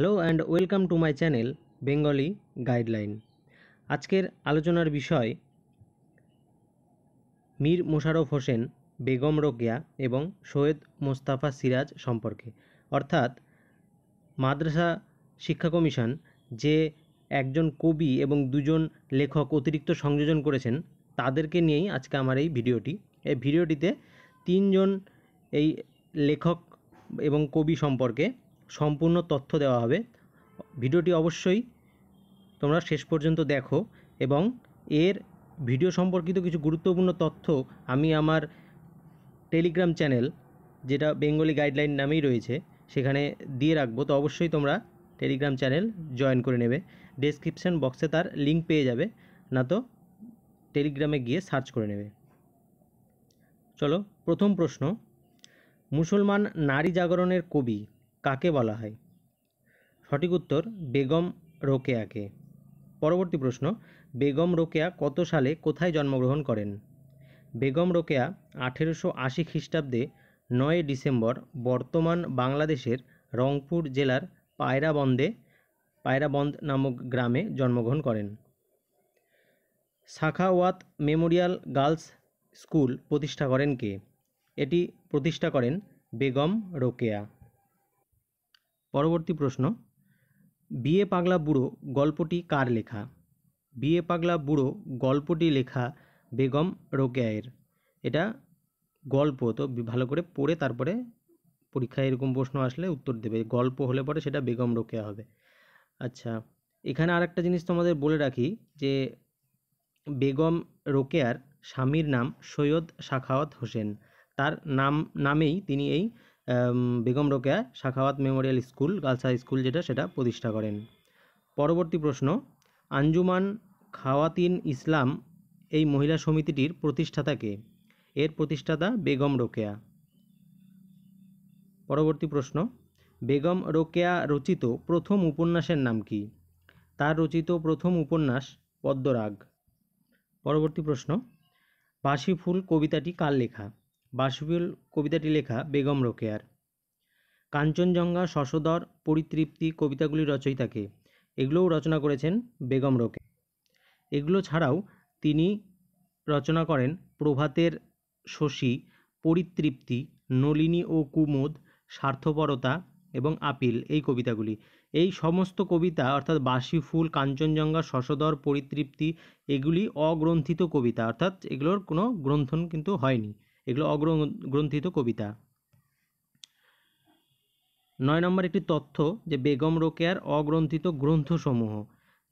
hello and welcome to my channel Bengali guideline আজকের আলোচনার বিষয় মীর মোশারফ হোসেন বেগম রোকেয়া এবং সৈয়দ মোস্তাফা সিরাজ সম্পর্কে অর্থাৎ মাদ্রাসা শিক্ষা কমিশন যে একজন কবি এবং দুজন লেখক অতিরিক্ত সংযোজন করেছেন তাদেরকে নিয়েই আজকে আমার এই ভিডিওটি এই ভিডিওটিতে তিনজন এই লেখক এবং কবি সম্পর্কে সম্পূর্ণ তথ্য দেওয়া হবে ভিডিওটি অবশ্যই তোমরা শেষ পর্যন্ত দেখো এবং এর ভিডিও সম্পর্কিত কিছু গুরুত্বপূর্ণ তথ্য আমি আমার টেলিগ্রাম চ্যানেল যেটা বেঙ্গলি গাইডলাইন নামেই রয়েছে সেখানে দিয়ে রাখবো তো অবশ্যই তোমরা টেলিগ্রাম চ্যানেল জয়েন করে নেবে ডেসক্রিপশান বক্সে তার লিঙ্ক পেয়ে যাবে না তো টেলিগ্রামে গিয়ে সার্চ করে নেবে চলো প্রথম প্রশ্ন মুসলমান নারী জাগরণের কবি কাকে বলা হয় সঠিক উত্তর বেগম রোকেয়াকে পরবর্তী প্রশ্ন বেগম রোকেয়া কত সালে কোথায় জন্মগ্রহণ করেন বেগম রোকেয়া আঠেরোশো আশি খ্রিস্টাব্দে নয় ডিসেম্বর বর্তমান বাংলাদেশের রংপুর জেলার পায়রাবন্দে পায়রাবন্দ নামক গ্রামে জন্মগ্রহণ করেন সাখাওয়াত মেমোরিয়াল গার্লস স্কুল প্রতিষ্ঠা করেন কে এটি প্রতিষ্ঠা করেন বেগম রোকেয়া পরবর্তী প্রশ্ন বিয়ে পাগলা বুড়ো গল্পটি কার লেখা বিয়ে পাগলা বুড়ো গল্পটি লেখা বেগম রোকেয়ায়ের এটা গল্প তো ভালো করে পড়ে তারপরে পরীক্ষায় এরকম প্রশ্ন আসলে উত্তর দেবে গল্প হলে পরে সেটা বেগম রোকেয়া হবে আচ্ছা এখানে আর একটা জিনিস তোমাদের বলে রাখি যে বেগম রোকেয়ার স্বামীর নাম সৈয়দ সাখাওয়াত হোসেন তার নাম নামেই তিনি এই Begum Rokeya Sakhawat memorial school girls school যেটা সেটা প্রতিষ্ঠা করেন পরবর্তী প্রশ্ন আঞ্জুমান খাওয়াতিন ইসলাম এই মহিলা সমিতিটির প্রতিষ্ঠাতা কে এর প্রতিষ্ঠাতা বেগম রোকেয়া পরবর্তী প্রশ্ন বেগম রোকেয়া রচিত প্রথম উপন্যাসের নাম কি তার রচিত প্রথম উপন্যাস পদ্মরাগ পরবর্তী প্রশ্ন বাঁশি ফুল কবিতাটি কার লেখা বাসবিউল কবিতাটি লেখা বেগম রোকেয়ার কাঞ্চনজঙ্ঘা শশধর পরিতৃপ্তি কবিতাগুলি রচয়িতাকে এগুলোও রচনা করেছেন বেগম রোকে এগুলো ছাড়াও তিনি রচনা করেন প্রভাতের শশী পরিতৃপ্তি নলিনী ও কুমোদ স্বার্থপরতা এবং আপিল এই কবিতাগুলি এই সমস্ত কবিতা অর্থাৎ বাসি ফুল কাঞ্চনজঙ্ঘা শশধর পরিতৃপ্তি এগুলি অগ্রন্থিত কবিতা অর্থাৎ এগুলোর কোনো গ্রন্থন কিন্তু হয়নি এগুলো অগ্রগ্রন্থিত কবিতা নয় নম্বর একটি তথ্য যে বেগম রোকেয়ার অগ্রন্থিত গ্রন্থসমূহ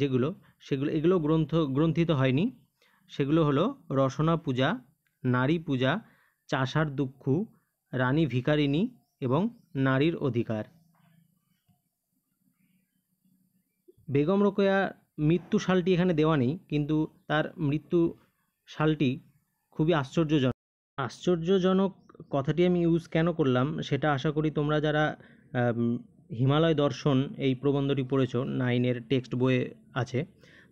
যেগুলো সেগুলো এগুলো গ্রন্থ গ্রন্থিত হয়নি সেগুলো হলো রসনা পূজা নারী পূজা চাষার দুঃখ রানী ভিকারিণী এবং নারীর অধিকার বেগম রোকেয়া মৃত্যু সালটি এখানে দেওয়া নেই কিন্তু তার মৃত্যু সালটি খুবই আশ্চর্যজনক আশ্চর্যজনক কথাটি আমি ইউজ কেন করলাম সেটা আশা করি তোমরা যারা হিমালয় দর্শন এই প্রবন্ধটি পড়েছ নাইনের টেক্সট বইয়ে আছে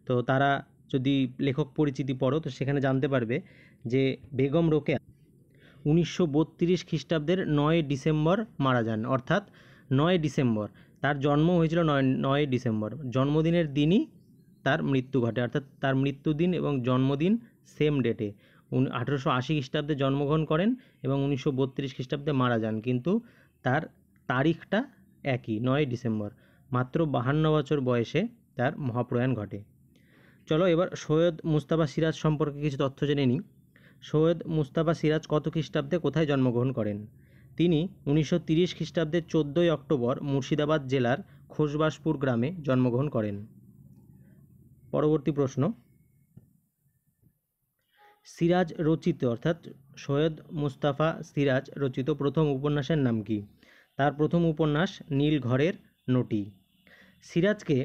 তো তারা যদি লেখক পরিচিতি পড়ো তো সেখানে জানতে পারবে যে বেগম রোকেয়া উনিশশো বত্রিশ খ্রিস্টাব্দের নয় ডিসেম্বর মারা যান অর্থাৎ নয় ডিসেম্বর তার জন্ম হয়েছিল নয় নয় ডিসেম্বর জন্মদিনের দিনই তার মৃত্যু ঘটে অর্থাৎ তার মৃত্যুদিন এবং জন্মদিন সেম ডেটে আঠেরোশো আশি খ্রিস্টাব্দে জন্মগ্রহণ করেন এবং উনিশশো বত্রিশ খ্রিস্টাব্দে মারা যান কিন্তু তার তারিখটা একই নয় ডিসেম্বর মাত্র বাহান্ন বছর বয়সে তার মহাপ্রয়াণ ঘটে চলো এবার সৈয়দ মুস্তাফা সিরাজ সম্পর্কে কিছু তথ্য জেনে নিই সৈয়দ মুস্তাফা সিরাজ কত খ্রিস্টাব্দে কোথায় জন্মগ্রহণ করেন তিনি উনিশশো তিরিশ খ্রিস্টাব্দে চোদ্দোই অক্টোবর মুর্শিদাবাদ জেলার খোশবাসপুর গ্রামে জন্মগ্রহণ করেন পরবর্তী প্রশ্ন সিরাজ রচিত অর্থাৎ সৈয়দ মুস্তাফা সিরাজ রচিত প্রথম উপন্যাসের নাম কি তার প্রথম উপন্যাস নীল ঘরের নটি সিরাজকে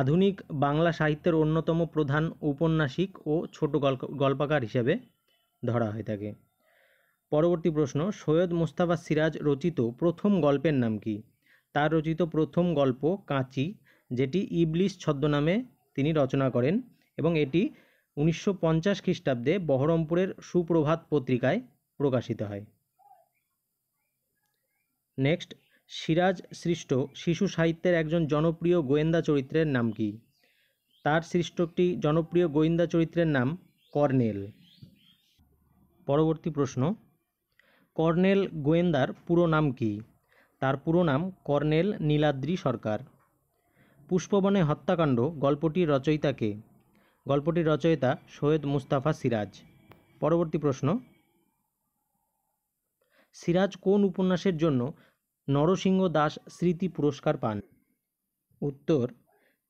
আধুনিক বাংলা সাহিত্যের অন্যতম প্রধান উপন্যাসিক ও ছোট গল্প গল্পাকার হিসেবে ধরা হয়ে থাকে পরবর্তী প্রশ্ন সৈয়দ মুস্তাফা সিরাজ রচিত প্রথম গল্পের নাম কি তার রচিত প্রথম গল্প কাঁচি যেটি ইবলিশ ছদ্মনামে তিনি রচনা করেন এবং এটি উনিশশো পঞ্চাশ খ্রিস্টাব্দে বহরমপুরের সুপ্রভাত পত্রিকায় প্রকাশিত হয় নেক্সট সিরাজ সৃষ্ট শিশু সাহিত্যের একজন জনপ্রিয় গোয়েন্দা চরিত্রের নাম কি তার সৃষ্টটি জনপ্রিয় গোয়েন্দা চরিত্রের নাম কর্নেল পরবর্তী প্রশ্ন কর্নেল গোয়েন্দার পুরো নাম কি তার পুরো নাম কর্নেল নীলাদ্রি সরকার পুষ্পবনে হত্যাকাণ্ড গল্পটির রচয়িতাকে গল্পটির রচয়িতা সৈয়দ মুস্তাফা সিরাজ পরবর্তী প্রশ্ন সিরাজ কোন উপন্যাসের জন্য নরসিংহ দাস স্মৃতি পুরস্কার পান উত্তর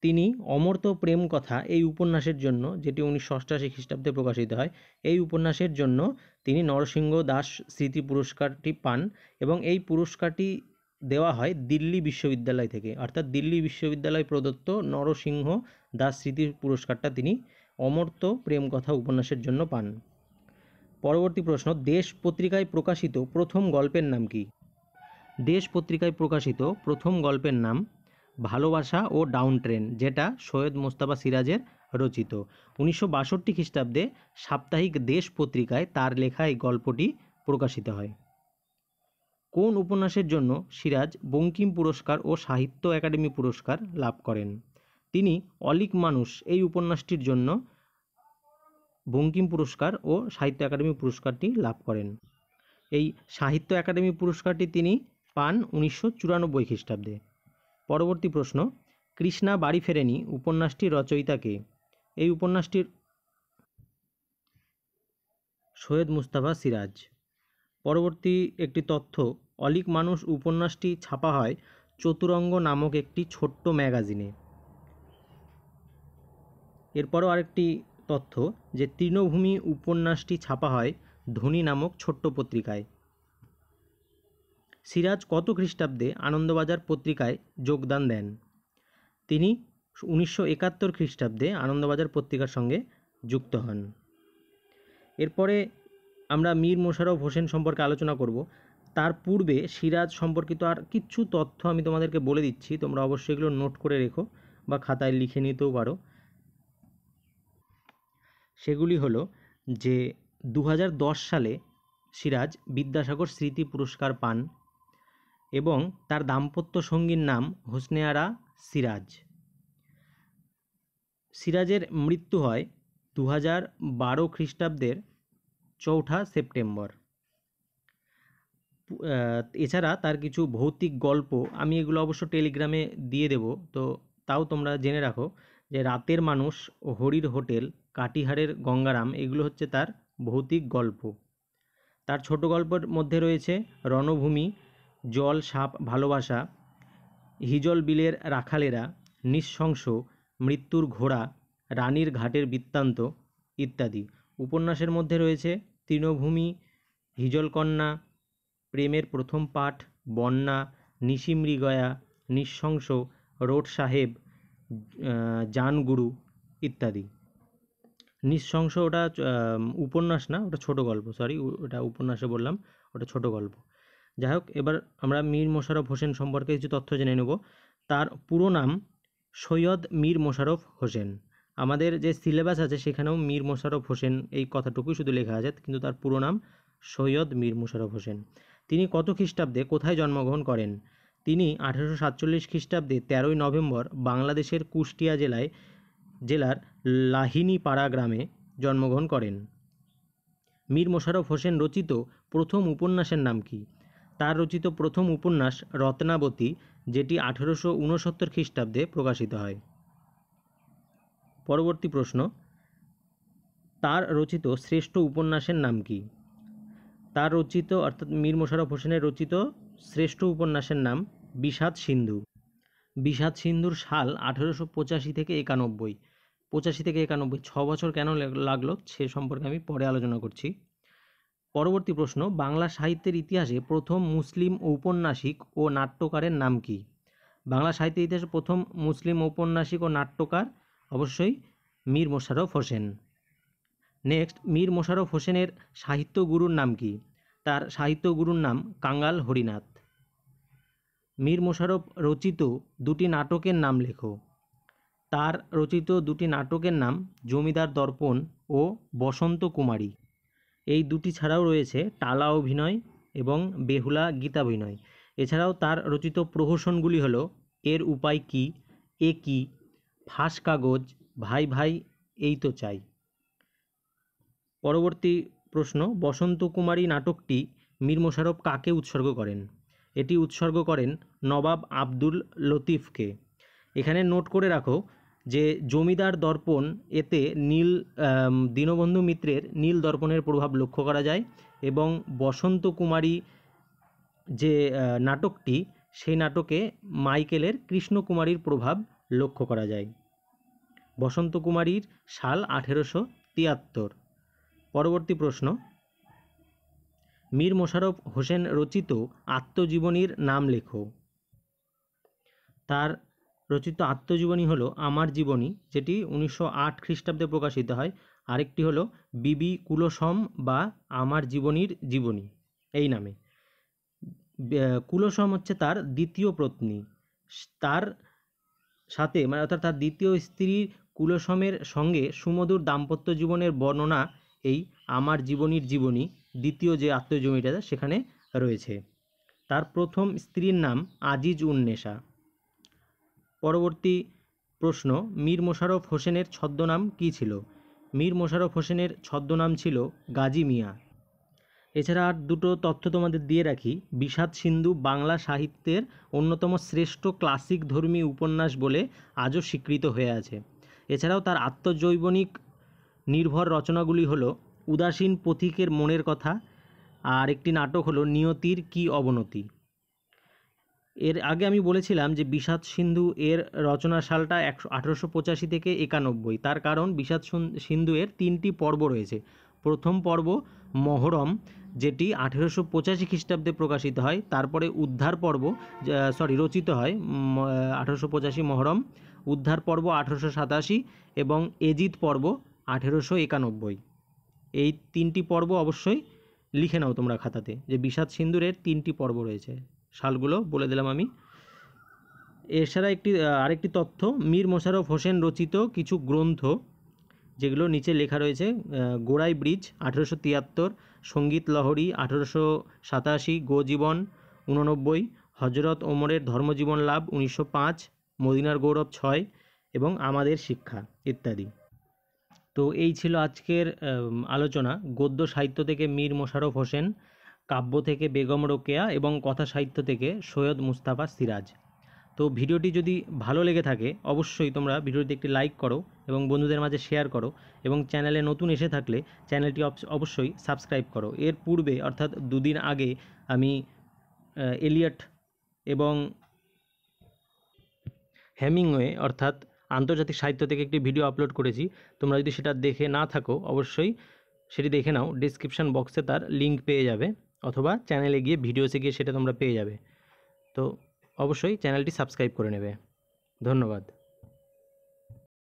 তিনি অমর্ত প্রেম কথা এই উপন্যাসের জন্য যেটি উনিশশো অষ্টাশি খ্রিস্টাব্দে প্রকাশিত হয় এই উপন্যাসের জন্য তিনি নরসিংহ দাস স্মৃতি পুরস্কারটি পান এবং এই পুরস্কারটি দেওয়া হয় দিল্লি বিশ্ববিদ্যালয় থেকে অর্থাৎ দিল্লি বিশ্ববিদ্যালয় প্রদত্ত নরসিংহ দা স্মৃতি পুরস্কারটা তিনি অমর্ত্য প্রেমকথা উপন্যাসের জন্য পান পরবর্তী প্রশ্ন দেশ পত্রিকায় প্রকাশিত প্রথম গল্পের নাম কি দেশ পত্রিকায় প্রকাশিত প্রথম গল্পের নাম ভালোবাসা ও ডাউন ট্রেন যেটা সৈয়দ মোস্তাফা সিরাজের রচিত উনিশশো বাষট্টি খ্রিস্টাব্দে সাপ্তাহিক দেশ পত্রিকায় তার লেখা এই গল্পটি প্রকাশিত হয় কোন উপন্যাসের জন্য সিরাজ বঙ্কিম পুরস্কার ও সাহিত্য একাডেমি পুরস্কার লাভ করেন তিনি অলিক মানুষ এই উপন্যাসটির জন্য বঙ্কিম পুরস্কার ও সাহিত্য একাডেমি পুরস্কারটি লাভ করেন এই সাহিত্য একাডেমি পুরস্কারটি তিনি পান উনিশশো চুরানব্বই খ্রিস্টাব্দে পরবর্তী প্রশ্ন কৃষ্ণা বাড়ি ফেরেনি উপন্যাসটির রচয়িতাকে এই উপন্যাসটির সৈয়দ মুস্তাফা সিরাজ পরবর্তী একটি তথ্য অলিক মানুষ উপন্যাসটি ছাপা হয় চতুরঙ্গ নামক একটি ছোট্ট ম্যাগাজিনে এরপরও আরেকটি তথ্য যে তৃণভূমি উপন্যাসটি ছাপা হয় ধনী নামক ছোট্ট পত্রিকায় সিরাজ কত খ্রিস্টাব্দে আনন্দবাজার পত্রিকায় যোগদান দেন তিনি উনিশশো একাত্তর খ্রিস্টাব্দে আনন্দবাজার পত্রিকার সঙ্গে যুক্ত হন এরপরে আমরা মীর মোশাররফ হোসেন সম্পর্কে আলোচনা করব তার পূর্বে সিরাজ সম্পর্কিত আর কিছু তথ্য আমি তোমাদেরকে বলে দিচ্ছি তোমরা অবশ্যই এগুলো নোট করে রেখো বা খাতায় লিখে নিতেও পারো সেগুলি হলো যে দু হাজার দশ সালে সিরাজ বিদ্যাসাগর স্মৃতি পুরস্কার পান এবং তার দাম্পত্য সঙ্গীর নাম হোসনে আরা সিরাজ সিরাজের মৃত্যু হয় দু হাজার বারো খ্রিস্টাব্দের চৌঠা সেপ্টেম্বর এছাড়া তার কিছু ভৌতিক গল্প আমি এগুলো অবশ্য টেলিগ্রামে দিয়ে দেব তো তাও তোমরা জেনে রাখো যে রাতের মানুষ ও হরির হোটেল কাটিহারের গঙ্গারাম এগুলো হচ্ছে তার ভৌতিক গল্প তার ছোট গল্পের মধ্যে রয়েছে রণভূমি জল সাপ ভালোবাসা হিজল বিলের রাখালেরা নিঃশংস মৃত্যুর ঘোড়া রানীর ঘাটের বৃত্তান্ত ইত্যাদি উপন্যাসের মধ্যে রয়েছে তৃণভূমি হিজলকন্যা প্রেমের প্রথম পাঠ বন্যা নিশিমৃগয়া নিঃশংস রোড সাহেব জানগুরু ইত্যাদি নিঃশংস ওটা উপন্যাস না ওটা ছোট গল্প সরি ওটা উপন্যাসে বললাম ওটা ছোট গল্প যাই হোক এবার আমরা মীর মোশারফ হোসেন সম্পর্কে কিছু তথ্য জেনে নেব তার পুরো নাম সৈয়দ মীর মোশারফ হোসেন আমাদের যে সিলেবাস আছে সেখানেও মীর মোশারফ হোসেন এই কথাটুকুই শুধু লেখা আছে কিন্তু তার পুরো নাম সৈয়দ মীর মোশারফ হোসেন তিনি কত খ্রিস্টাব্দে কোথায় জন্মগ্রহণ করেন তিনি আঠেরোশো সাতচল্লিশ খ্রিস্টাব্দে তেরোই নভেম্বর বাংলাদেশের কুষ্টিয়া জেলায় জেলার লাহিনীপাড়া গ্রামে জন্মগ্রহণ করেন মীর মোশারফ হোসেন রচিত প্রথম উপন্যাসের নাম কি তার রচিত প্রথম উপন্যাস রত্নাবতী যেটি আঠেরোশো ঊনসত্তর খ্রিস্টাব্দে প্রকাশিত হয় পরবর্তী প্রশ্ন তার রচিত শ্রেষ্ঠ উপন্যাসের নাম কি তার রচিত অর্থাৎ মীর মোশারফ হোসেনের রচিত শ্রেষ্ঠ উপন্যাসের নাম বিষাদ সিন্ধু বিষাদ সিন্ধুর সাল আঠেরোশো পঁচাশি থেকে একানব্বই পঁচাশি থেকে একানব্বই ছ বছর কেন লাগলো সে সম্পর্কে আমি পরে আলোচনা করছি পরবর্তী প্রশ্ন বাংলা সাহিত্যের ইতিহাসে প্রথম মুসলিম ঔপন্যাসিক ও নাট্যকারের নাম কি বাংলা সাহিত্যের ইতিহাসে প্রথম মুসলিম ঔপন্যাসিক ও নাট্যকার অবশ্যই মীর মোশারফ হোসেন নেক্সট মীর মোশারফ হোসেনের সাহিত্যগুরুর নাম কি তার সাহিত্যগুরুর নাম কাঙ্গাল হরিনাথ মীর মোশারফ রচিত দুটি নাটকের নাম লেখো তার রচিত দুটি নাটকের নাম জমিদার দর্পণ ও বসন্ত কুমারী এই দুটি ছাড়াও রয়েছে টালা অভিনয় এবং বেহুলা গীতাভিনয় এছাড়াও তার রচিত প্রহসনগুলি হলো এর উপায় কি এ কি ফাঁস কাগজ ভাই ভাই এই তো চাই পরবর্তী প্রশ্ন বসন্ত কুমারী নাটকটি মীর মোশারফ কাকে উৎসর্গ করেন এটি উৎসর্গ করেন নবাব আবদুল লতিফকে এখানে নোট করে রাখো যে জমিদার দর্পণ এতে নীল দীনবন্ধু মিত্রের নীল দর্পণের প্রভাব লক্ষ্য করা যায় এবং বসন্ত কুমারী যে নাটকটি সেই নাটকে মাইকেলের কৃষ্ণকুমারীর প্রভাব লক্ষ্য করা যায় বসন্ত কুমারীর সাল আঠেরোশো তিয়াত্তর পরবর্তী প্রশ্ন মীর মোশাররফ হোসেন রচিত আত্মজীবনীর নাম লেখো তার রচিত আত্মজীবনী হলো আমার জীবনী যেটি উনিশশো আট খ্রিস্টাব্দে প্রকাশিত হয় আরেকটি হলো বিবি কুলসম বা আমার জীবনীর জীবনী এই নামে কুলসম হচ্ছে তার দ্বিতীয় পত্নী তার সাথে মানে অর্থাৎ তার দ্বিতীয় স্ত্রী কুলসমের সঙ্গে সুমধুর দাম্পত্য জীবনের বর্ণনা এই আমার জীবনীর জীবনী দ্বিতীয় যে আত্মীয় জমিটা সেখানে রয়েছে তার প্রথম স্ত্রীর নাম আজিজ উন্নেশা পরবর্তী প্রশ্ন মীর মোশারফ হোসেনের ছদ্মনাম কী ছিল মীর মোশারফ হোসেনের ছদ্মনাম ছিল গাজী মিয়া এছাড়া আর দুটো তথ্য তোমাদের দিয়ে রাখি বিষাদ সিন্ধু বাংলা সাহিত্যের অন্যতম শ্রেষ্ঠ ক্লাসিক ধর্মী উপন্যাস বলে আজও স্বীকৃত হয়ে আছে এছাড়াও তার আত্মজৈবনিক নির্ভর রচনাগুলি হলো উদাসীন পথিকের মনের কথা আর একটি নাটক হলো নিয়তির কি অবনতি এর আগে আমি বলেছিলাম যে বিষাদ সিন্ধু এর রচনা সালটা একশো আঠেরোশো পঁচাশি থেকে একানব্বই তার কারণ বিষাদ সিন্ধু এর তিনটি পর্ব রয়েছে প্রথম পর্ব মহরম যেটি আঠেরোশো পঁচাশি খ্রিস্টাব্দে প্রকাশিত হয় তারপরে উদ্ধার পর্ব সরি রচিত হয় আঠেরোশো পঁচাশি মহরম উদ্ধার পর্ব আঠেরোশো সাতাশি এবং এজিত পর্ব আঠেরোশো একানব্বই এই তিনটি পর্ব অবশ্যই লিখে নাও তোমরা খাতাতে যে বিষাদ সিন্দুরের তিনটি পর্ব রয়েছে সালগুলো বলে দিলাম আমি এছাড়া একটি আরেকটি তথ্য মীর মোশারফ হোসেন রচিত কিছু গ্রন্থ যেগুলো নিচে লেখা রয়েছে গোড়াই ব্রিজ আঠেরোশো তিয়াত্তর সঙ্গীত লহরী আঠেরোশো সাতাশি গোজীবন উননব্বই হজরত ওমরের ধর্মজীবন লাভ উনিশশো পাঁচ মদিনার গৌরব ছয় এবং আমাদের শিক্ষা ইত্যাদি তো এই ছিল আজকের আলোচনা গদ্য সাহিত্য থেকে মীর মোশারফ হোসেন কাব্য থেকে বেগম রোকেয়া এবং কথা সাহিত্য থেকে সৈয়দ মুস্তাফা সিরাজ তো ভিডিওটি যদি ভালো লেগে থাকে অবশ্যই তোমরা ভিডিওটি একটি লাইক করো এবং বন্ধুদের মাঝে শেয়ার করো এবং চ্যানেলে নতুন এসে থাকলে চ্যানেলটি অবশ্যই সাবস্ক্রাইব করো এর পূর্বে অর্থাৎ দুদিন আগে আমি এলিয়ট এবং হ্যামিংওয়ে অর্থাৎ আন্তর্জাতিক সাহিত্য থেকে একটি ভিডিও আপলোড করেছি তোমরা যদি সেটা দেখে না থাকো অবশ্যই সেটি দেখে নাও ডিসক্রিপশান বক্সে তার লিঙ্ক পেয়ে যাবে অথবা চ্যানেলে গিয়ে ভিডিওসে গিয়ে সেটা তোমরা পেয়ে যাবে তো অবশ্যই চ্যানেলটি সাবস্ক্রাইব করে নেবে ধন্যবাদ